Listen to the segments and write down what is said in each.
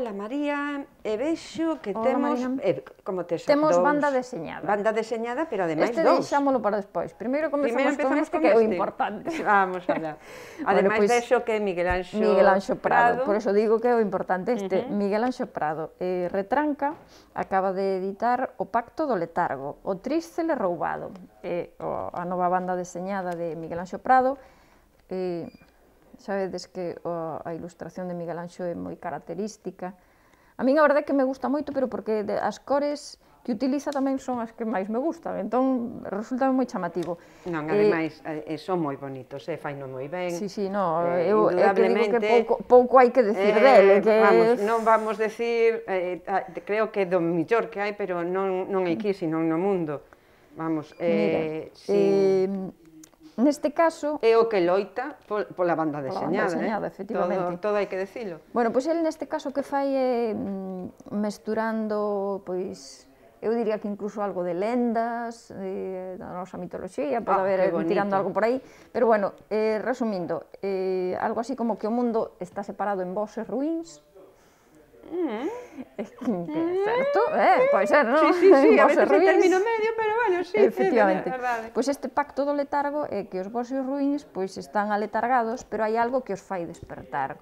hola María, e vexo que hola, temos, eh, como tes, temos dos, banda deseñada. Banda deseñada, pero ademais este dous. Este deixámolo para despois. Primeiro comezamos Primeiro con este, con que este. é o importante. Vamos alá. Ademais bueno, pues, pois vexo que Miguel Anxo Miguel Anxo Prado. Prado. Por eso digo que é o importante este. Uh -huh. Miguel Anxo Prado eh, retranca, acaba de editar O Pacto do Letargo, O Tríscele Roubado, eh, a nova banda deseñada de Miguel Anxo Prado, eh, Sabedes que o, a ilustración de Miguel Anxo é moi característica. A min a verdade é que me gusta moito, pero porque de, as cores que utiliza tamén son as que máis me gustan, entón resulta moi chamativo. Non, eh, ademais, eh, eh, son moi bonitos, eh, faino moi ben. Sí, sí, no, eh, eu é que digo que pouco, pouco hai que decir eh, dele. Que... Vamos, non vamos decir, eh, creo que do millor que hai, pero non, non aquí, sino no mundo. Vamos, eh, Mira, sin... eh, Neste caso... É o que loita pol, pola banda deseñada, pola banda deseñada eh? efectivamente. Todo, todo hai que decilo. Bueno, pois el neste caso que fai é mm, mesturando, pois, eu diría que incluso algo de lendas, eh, da nosa mitoloxía, pode ah, haber tirando algo por aí, pero bueno, eh, resumindo, eh, algo así como que o mundo está separado en voces ruins, Mm. Eh. É eh, certo, eh, pode ser, non? Sí, sí, sí, a veces é término medio, pero sí, Efectivamente. Verdade. Pois este pacto do letargo é que os vosos ruins pois están aletargados, pero hai algo que os fai despertar.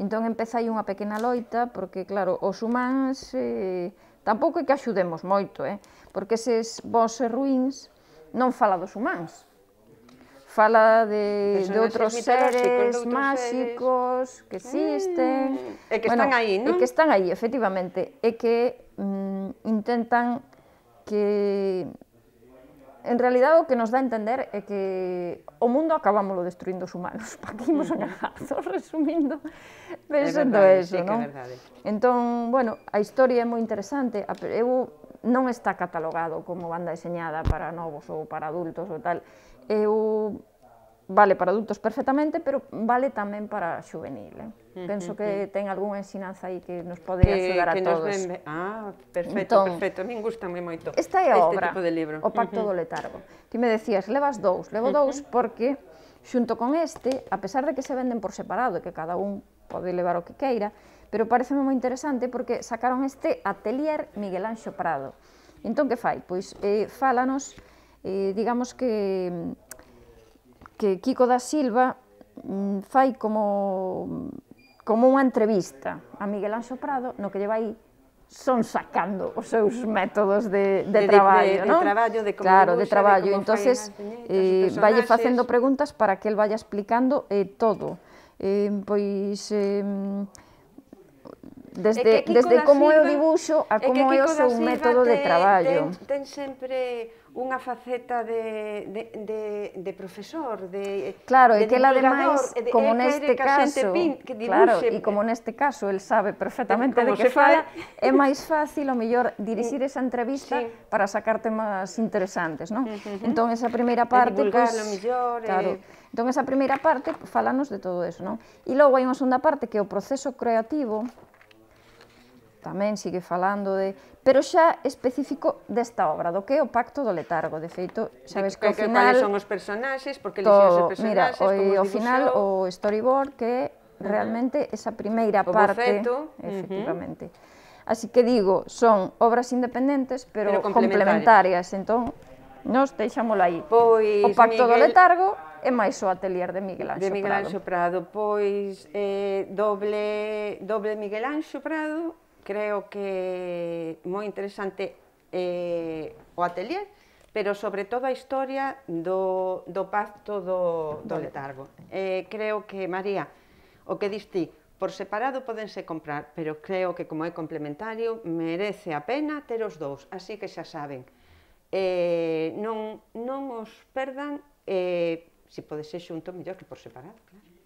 Entón empeza aí unha pequena loita, porque claro, os humanos... eh, tampouco é que axudemos moito, eh? porque eses vosos ruins non fala dos humanos. fala de, de outros seres máxicos seres. que mm. existen. E que bueno, están aí, non? E que están aí, efectivamente. E que mm, intentan que en realidad o que nos dá a entender é que o mundo acabámoslo destruindo os humanos, pa que imos enganar, resumindo, pensando é verdade, eso, sí, non? entón, bueno, a historia é moi interesante, eu non está catalogado como banda deseñada para novos ou para adultos ou tal, eu vale para adultos perfectamente, pero vale tamén para xuvenil. Eh? Uh -huh, Penso que uh -huh. ten algún ensinanza aí que nos pode que, axudar a que todos. Nos ven... Ah, perfecto, entón, perfecto. A min gustame moito esta é a este tipo de libro. O Pacto uh -huh. do Letargo. Ti me decías, levas dous. Levo uh -huh. dous porque, xunto con este, a pesar de que se venden por separado, e que cada un pode levar o que queira, pero pareceme moi interesante porque sacaron este Atelier Miguel Anxo Prado. Entón, que fai? Pois eh, fálanos, eh, digamos que que Kiko da Silva mm, fai como como unha entrevista a Miguel Anxo Prado no que lle vai son sacando os seus métodos de, de, de traballo, de, de, ¿no? de traballo, de como Claro, de traballo, de entonces eh, vai facendo preguntas para que el vaya explicando eh, todo. Eh, pois eh, desde, desde como é o dibuxo a como é o seu método de traballo. Ten, ten sempre unha faceta de, de, de, de profesor, de Claro, de e que ela ademais, como neste caso, pin, que dibuxe, claro, e como neste caso el sabe perfectamente de que fala, é máis fácil o mellor dirixir mm. esa entrevista sí. para sacar temas interesantes, non? Mm, uh -huh. Entón esa primeira parte, pois, pues, mellor, claro, eh... Entón, esa primeira parte, falanos de todo eso, non? E logo hai unha segunda parte que é o proceso creativo, tamén sigue falando de, pero xa específico desta obra, do que é o pacto do letargo, de feito, sabes que, que ao final que, son os personaxes, porque elixíos os personaxes, mira, o, como o final o storyboard que é realmente esa primeira o parte, bofeto. efectivamente. Uh -huh. Así que digo, son obras independentes, pero, pero complementarias, complementarias. entón nos deixámolo aí. Pois, o Pacto Miguel... do Letargo e máis o Atelier de Miguel Anxo Prado. De Miguel Anxo Prado, pois eh, doble, doble Miguel Anxo Prado creo que moi interesante eh, o atelier, pero sobre todo a historia do, do pacto do, do letargo. Eh, creo que, María, o que diste, por separado podense comprar, pero creo que como é complementario, merece a pena ter os dous, así que xa saben. Eh, non, non os perdan, eh, se pode ser xunto, mellor que por separado, claro.